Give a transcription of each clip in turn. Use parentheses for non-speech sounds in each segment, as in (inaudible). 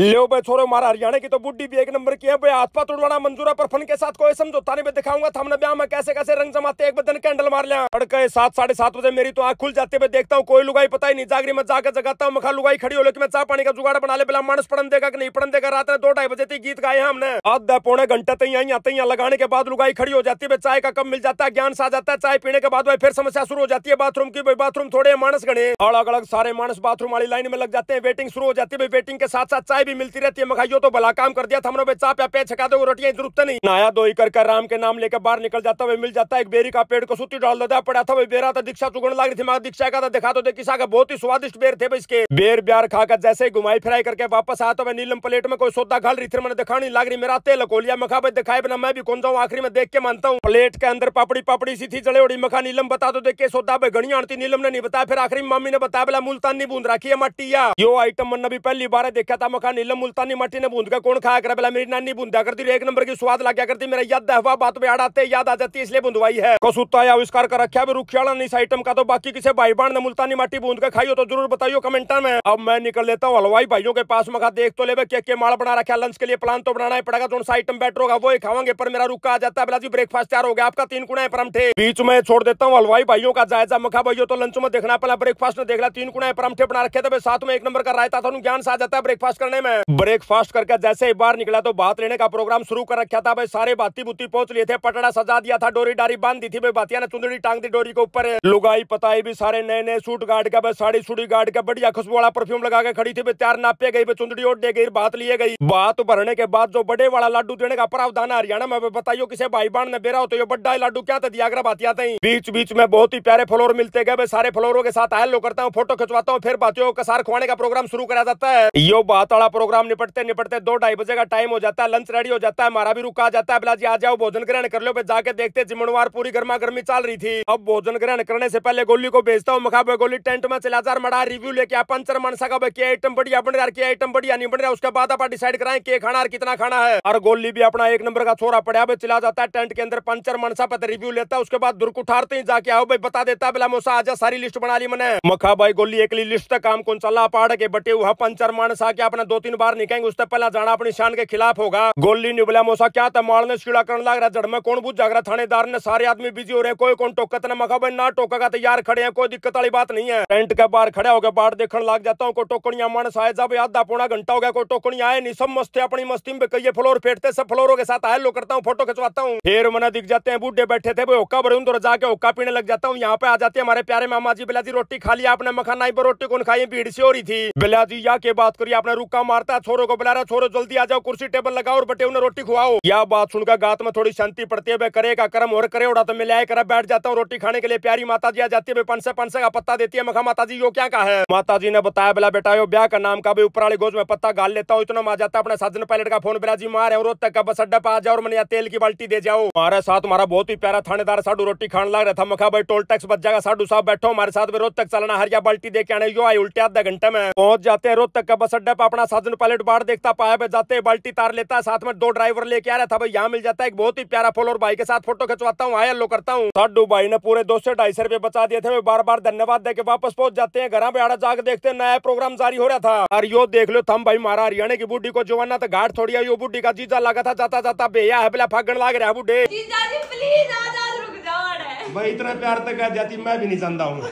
लो भाई छोरो मारा हरियाणा की तो बुड्ढी भी एक नंबर की है भाई हाथ पा तोड़वाना मंजूरा पर फन के साथ कोई समझौता नहीं मैं दिखाऊंगा थमने ब्याह में कैसे कैसे रंग जमाते एक बदन कैंडल मार लिया अड़के सात साढ़े सात बजे मेरी तो आंख खुल जाती है देखता हूँ कोई लुगाई पता ही नहीं जागरी में जाकर जगाता हूँ मखा लुगाई खड़ी हो लेकिन मैं चाह पानी का जुगाड़ बना ले बिला मानस पढ़न देगा कि नहीं पढ़न देगा रात में दो ढाई बजे थी गीत गाए हमने आधा पौने घंटे तय यहाँ आते लगाने के बाद लुगाई खड़ी हो जाती है चाय का कम मिल जाता है ज्ञान सा जाता है चाय पीने के बाद भाई फिर समस्या शुरू हो जाती है बाथरूम की भाई बाथरूम थोड़े मानस गणे अलग अलग सारे मानस बाथरूम वाली लाइन में लग जाते हैं वेटिंग शुरू हो जाती है वेटिंग के साथ साथ चाय मिठाई भी मिलती रहती है मगर यो तो भला काम कर दिया था हमने चाप या पेड़ छका दो रोटियां जरूरत नहीं नया दो ही करके राम के नाम लेकर बाहर निकल जाता हुआ मिल जाता है एक बेरी का पेड़ को सूती डाल देता पड़ा था बेरा था दीक्षा चुगण लग रही थी मगर दीक्षा का था दिखा तो दीक्षा का बहुत ही स्वादिष्ट बेर थे इसके बेर ब्यार खाकर जैसे ही घुमाई फिराई करके वापस आया तो नीलम प्लेट में कोई सौदा घाल रही थी मैंने दिखा नहीं लग रही मेरा तेल कोलिया मखा भाई दिखाई बिना मैं भी कौन जाऊँ आखिरी में देख के मानता हूँ प्लेट के अंदर पापड़ी पापड़ी सी थी जड़े उड़ी मखा नीलम बता दो देखिए सौदा भाई घड़ी आती नीलम ने नहीं बताया फिर आखिरी मम्मी ने बताया बोला मुल्तानी बूंद रखी है मटिया यो आइटम मैंने भी पहली बार देखा था मखा नीलम मुल्तानी मट्टी ने बूंद का कौन खाया कर पहला मेरी नानी बूंदा करती एक नंबर की स्वाद लग करती मेरा याद दहवा बात में आते याद आ जाती इसलिए बूंदवाई है कसूता या आविष्कार कर रखा है रुखियाला इस आइटम का तो बाकी किसी भाई बहन ने मुल्तानी मट्टी बूंद का खाई हो तो जरूर बताइयो कमेंट में अब मैं निकल लेता हूँ हलवाई भाइयों के पास मखा देख तो ले क्या माल बना रखा लंच के लिए प्लान तो बनाना ही पड़ेगा जो आइटम बैठ होगा वो ही पर मेरा रुका आ जाता है बिलाजी ब्रेकफास्ट तैयार हो गया आपका तीन कुणाए परमठे बीच में छोड़ देता हूँ हलवाई भाइयों का जायजा मखा भाइयों तो लंच में देखना पहला ब्रेकफास्ट में देख ला तीन कुणाए परमठे बना रखे थे साथ में एक नंबर का रायता था ज्ञान सा जाता है ब्रेकफास्ट करने मैं ब्रेकफास्ट करके जैसे ही बाहर निकला तो बात लेने का प्रोग्राम शुरू कर रखा था भाई सारे बाती बुती पहुंच लिए थे पटड़ा सजा दिया था डोरी डारी बांध दी थी भाई बातिया ने चुंदड़ी टांग दी डोरी के ऊपर लुगाई पताई भी सारे नए नए सूट गाड़ के भाई साड़ी सुड़ी गाड़ के बढ़िया खुशबू वाला परफ्यूम लगा के खड़ी थी तैयार त्यार नापे गई भाई चुंदड़ी ओड दे गई बात लिए गई बात भरने के बाद जो बड़े वाला लाडू देने का प्रावधान हरियाणा में बताइयो किसी भाई बाण ने बेरा हो तो ये बड़ा लाडू क्या था दिया बातिया थी बीच बीच में बहुत ही प्यारे फ्लोर मिलते गए सारे फ्लोरों के साथ आयल करता हूँ फोटो खिंचवाता हूँ फिर बातियों का सार खुआने का प्रोग्राम शुरू करा जाता है यो बात वाला प्रोग्राम निपटते निपटते दो ढाई बजे का टाइम हो जाता है लंच रेडी हो जाता है हमारा भी रुका जाता है बिलाजी आ जाओ भोजन ग्रहण कर लो फिर जाके देखते जिम्मेवार पूरी गर्मा गर्मी चल रही थी अब भोजन ग्रहण करने से पहले गोली को भेजता हूँ मखा गोली टेंट में चला जा मड़ा रिव्यू लेके पंचर मनसा का क्या आइटम बढ़िया बन रहा क्या आइटम बढ़िया नहीं बन रहा उसके बाद आप डिसाइड कराए के खाना और कितना खाना है और गोली भी अपना एक नंबर का छोरा पड़ा भाई चला जाता है टेंट के अंदर पंचर मनसा पता तो रिव्यू लेता है उसके बाद दुर्क उठाते ही जाके आओ भाई बता देता बिला मोसा आजा सारी लिस्ट बना ली मैंने मखा भाई गोली एक लिस्ट का काम कौन चला पहाड़ के बटे हुआ पंचर मानसा के अपने दो तीन बार नहीं कहेंगे उससे पहला जाना अपनी शान के खिलाफ होगा गोली निबला मोसा क्या था माल ने छिड़ा करने लग रहा जड़ में कौन बुझ जाग रहा थानेदार ने सारे आदमी बिजी हो रहे हैं कोई कौन टोकत तो ने मखा भाई ना टोकेगा तो यार खड़े हैं कोई दिक्कत वाली बात नहीं है टेंट के बाहर खड़ा गया बाढ़ देखने लग जाता हूँ कोई टोकड़िया मन आए जब आधा पौना घंटा हो गया कोई टोकड़ी आए नहीं सब मस्ते अपनी मस्ती में कही फ्लोर फेटते सब फ्लोरों के साथ हेलो करता हूँ फोटो खिंचवाता हूँ फिर मना दिख जाते हैं बूढ़े बैठे थे भाई होक्का भरे उधर जाके होका पीने लग जाता हूँ यहाँ पे आ जाते हैं हमारे प्यारे मामा जी बिलाजी रोटी खा लिया आपने मखाना रोटी कौन खाई भीड़ से हो रही थी बिलाजी या के बात करिए आपने रुका मारता है छोरों को बुला रहा छोरो जल्दी आ जाओ कुर्सी टेबल लगाओ और बटे उन्हें रोटी खुआओ या बात सुनकर गात में थोड़ी शांति पड़ती है करेगा कर्म और करे उड़ा तो मैं लिया कर बैठ जाता हूँ रोटी खाने के लिए प्यारी माता जी आ जाती है पांच सौ का पत्ता देती है मखा माता जी यो क्या कहा है माता जी ने बताया बोला बेटा यो ब्याह का नाम का भी ऊपर गोज में पत्ता गाल लेता हूँ इतना मा जाता अपने साधन पायलट का फोन बिराजी मार है रोज तक का बस अड्डा आ जाओ और मैंने तेल की बाल्टी दे जाओ हमारे साथ हमारा बहुत ही प्यारा थानेदार साडू रोटी खाने लग रहा था मखा भाई टोल टैक्स बच जाएगा साडू साहब बैठो हमारे साथ में तक चलना हरिया बाल्टी दे के आने यो आई उल्टे आधा घंटे में पहुंच जाते हैं रोज तक का बस अड्डा अपना साधन पायलट बाढ़ देखता पाया पे जाते बाल्टी तार लेता है साथ में दो ड्राइवर लेके आ रहा था भाई यहाँ मिल जाता है एक बहुत ही प्यारा फॉलोर भाई के साथ फोटो खिंचवाता हूँ आया हाँ लो करता हूँ साडू भाई ने पूरे दो सौ ढाई सौ रुपए बचा दिए थे बार बार धन्यवाद दे के वापस पहुंच जाते हैं घर पे आड़ा जाकर देखते हैं नया प्रोग्राम जारी हो रहा था और यो देख लो थम भाई मारा हरियाणा की बुढ़ी को जवाना था घाट छोड़िया यो बुढ़ी का जीजा लगा था जाता जाता भैया है बिला फागण लाग रहा है बुढ़े भाई इतना प्यार तक तो कह जाती मैं भी नहीं जानता हूँ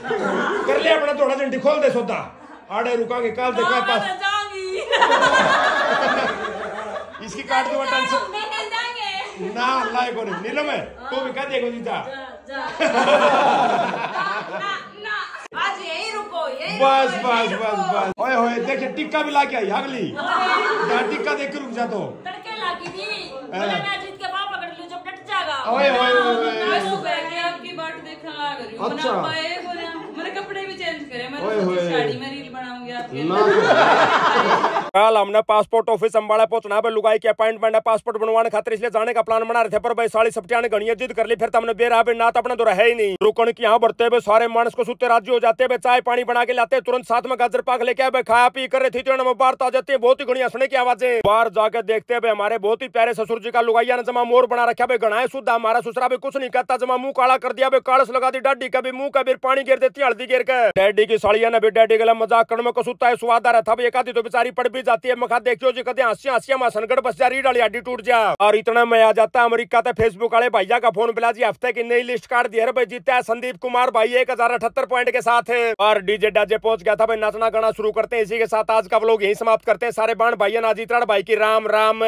कर ले अपना थोड़ा जंटी खोल दे सोता आड़े रुका के काल देखा हाँ, पास इसकी काट दो से ना अल्लाह को नहीं नीलम है हाँ। तो भी कर देखो जीता बस बस बस बस ओए होए देखिए टिक्का भी लाके आई अगली यहाँ टिक्का देख के रुक जा तो तड़के लाके थी हाँ। मैं अजीत के पापा पकड़ लूं जब डट जाएगा ओए होए होए मैं आपकी बात देखा करी अच्छा मेरे कपड़े भी चेंज करे मैं साड़ी में रील बनाऊंगी आपके (laughs) कल हमने पासपोर्ट ऑफिस अंबाला पहुंचना पर लुगाई के अपॉइंटमेंट है पासपोर्ट बनवाने खातिर इसलिए जाने का प्लान बना रहे थे पर भाई साड़ी सपटिया ने घनी जिद कर ली फिर तमने तो बेरा भी नाथ तो अपने तो रहा ही नहीं रुकन की यहाँ बढ़ते हुए सारे मानस को सुते राज्य हो जाते हैं चाय पानी बना के लाते तुरंत साथ में गाजर पाक लेके आए खाया पी कर रहे थी तुरंत बाहर तो आ जाती है बहुत ही घनी हंसने की आवाजें बाहर जाकर देखते हुए हमारे बहुत ही प्यारे ससुर जी का लुगाइया ने जमा मोर बना रखा भाई गणाए शुद्ध हमारा ससुरा भी कुछ नहीं कहता जमा मुंह काला कर दिया भाई कालस लगा दी डाडी का भी मुंह का भी पानी गिर देती हल्दी गिर के डैडी की साड़िया ने भी डैडी गला मजाक करने में कसूता है स्वाद रहा था भाई एक आधी तो बेचारी पड़ भी जाती जाती है मखा देखियो जी कद हंसिया हंसिया मैं सनगढ़ बस जा रीड डाली हड्डी टूट जा और इतना मैं आ जाता अमरीका फेसबुक वाले भाइया का फोन बिला जी हफ्ते की नई लिस्ट कार्ड दिया भाई जीता है संदीप कुमार भाई एक हजार अठहत्तर पॉइंट के साथ और डीजे डाजे पहुंच गया था भाई नाचना गाना शुरू करते हैं इसी के साथ आज का लोग यही समाप्त करते हैं सारे बाण भाई नाजीतराण भाई की राम राम